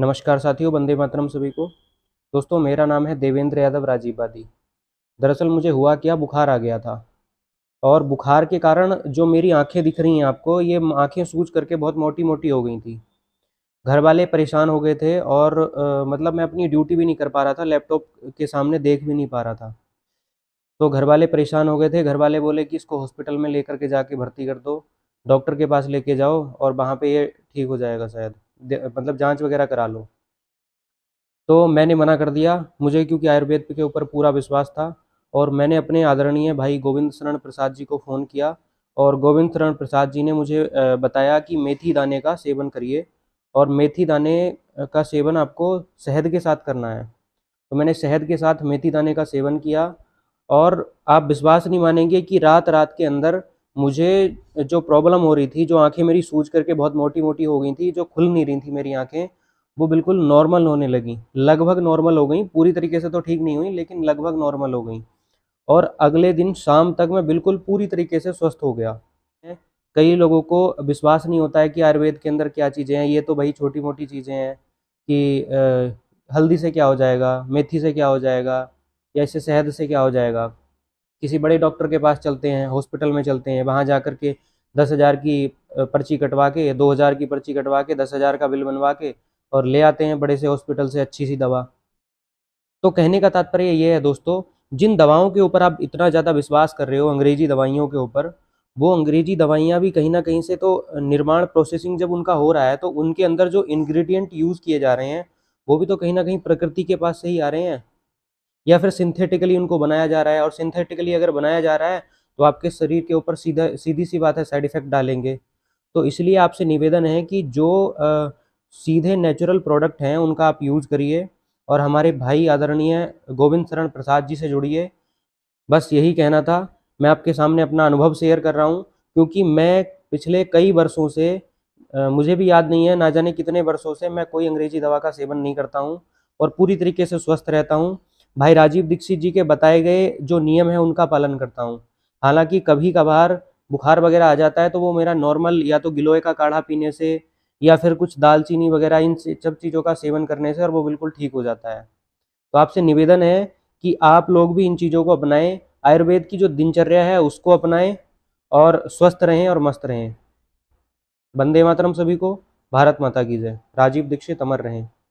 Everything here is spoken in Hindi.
नमस्कार साथियों बंदे मातरम सभी को दोस्तों मेरा नाम है देवेंद्र यादव राजीवादी दरअसल मुझे हुआ क्या बुखार आ गया था और बुखार के कारण जो मेरी आंखें दिख रही हैं आपको ये आंखें सूज करके बहुत मोटी मोटी हो गई थी घर वाले परेशान हो गए थे और आ, मतलब मैं अपनी ड्यूटी भी नहीं कर पा रहा था लैपटॉप के सामने देख भी नहीं पा रहा था तो घर वाले परेशान हो गए थे घर वाले बोले कि इसको हॉस्पिटल में लेकर के जाके भर्ती कर दो डॉक्टर के पास लेके जाओ और वहाँ पे ये ठीक हो जाएगा शायद मतलब जांच वगैरह करा लो तो मैंने मना कर दिया मुझे क्योंकि आयुर्वेद के ऊपर पूरा विश्वास था और मैंने अपने आदरणीय भाई गोविंद शरण प्रसाद जी को फ़ोन किया और गोविंद शरण प्रसाद जी ने मुझे बताया कि मेथी दाने का सेवन करिए और मेथी दाने का सेवन आपको शहद के साथ करना है तो मैंने शहद के साथ मेथी दाने का सेवन किया और आप विश्वास नहीं मानेंगे कि रात रात के अंदर मुझे जो प्रॉब्लम हो रही थी जो आंखें मेरी सूज करके बहुत मोटी मोटी हो गई थी जो खुल नहीं रही थी मेरी आंखें वो बिल्कुल नॉर्मल होने लगी लगभग नॉर्मल हो गई पूरी तरीके से तो ठीक नहीं हुई लेकिन लगभग नॉर्मल हो गई और अगले दिन शाम तक मैं बिल्कुल पूरी तरीके से स्वस्थ हो गया कई लोगों को विश्वास नहीं होता है कि आयुर्वेद के अंदर क्या चीज़ें हैं ये तो भाई छोटी मोटी चीज़ें हैं कि हल्दी से क्या हो जाएगा मेथी से क्या हो जाएगा या इससे शहद से क्या हो जाएगा किसी बड़े डॉक्टर के पास चलते हैं हॉस्पिटल में चलते हैं वहाँ जा कर के दस हज़ार की पर्ची कटवा के दो हज़ार की पर्ची कटवा के दस हज़ार का बिल बनवा के और ले आते हैं बड़े से हॉस्पिटल से अच्छी सी दवा तो कहने का तात्पर्य ये है दोस्तों जिन दवाओं के ऊपर आप इतना ज़्यादा विश्वास कर रहे हो अंग्रेजी दवाइयों के ऊपर वो अंग्रेजी दवाइयाँ भी कहीं ना कहीं से तो निर्माण प्रोसेसिंग जब उनका हो रहा है तो उनके अंदर जो इन्ग्रीडियंट यूज़ किए जा रहे हैं वो भी तो कहीं ना कहीं प्रकृति के पास से ही आ रहे हैं या फिर सिंथेटिकली उनको बनाया जा रहा है और सिंथेटिकली अगर बनाया जा रहा है तो आपके शरीर के ऊपर सीधा सीधी सी बात है साइड इफेक्ट डालेंगे तो इसलिए आपसे निवेदन है कि जो आ, सीधे नेचुरल प्रोडक्ट हैं उनका आप यूज़ करिए और हमारे भाई आदरणीय गोविंद शरण प्रसाद जी से जुड़िए बस यही कहना था मैं आपके सामने अपना अनुभव शेयर कर रहा हूँ क्योंकि मैं पिछले कई वर्षों से आ, मुझे भी याद नहीं है ना जाने कितने वर्षों से मैं कोई अंग्रेजी दवा का सेवन नहीं करता हूँ और पूरी तरीके से स्वस्थ रहता हूँ भाई राजीव दीक्षित जी के बताए गए जो नियम है उनका पालन करता हूँ हालांकि कभी कभार बुखार वगैरह आ जाता है तो वो मेरा नॉर्मल या तो गिलोय का काढ़ा पीने से या फिर कुछ दालचीनी वगैरह इन सब चीज़ों का सेवन करने से और वो बिल्कुल ठीक हो जाता है तो आपसे निवेदन है कि आप लोग भी इन चीज़ों को अपनाएं आयुर्वेद की जो दिनचर्या है उसको अपनाएं और स्वस्थ रहें और मस्त रहें वंदे मातरम सभी को भारत माता की जय राजीव दीक्षित अमर रहें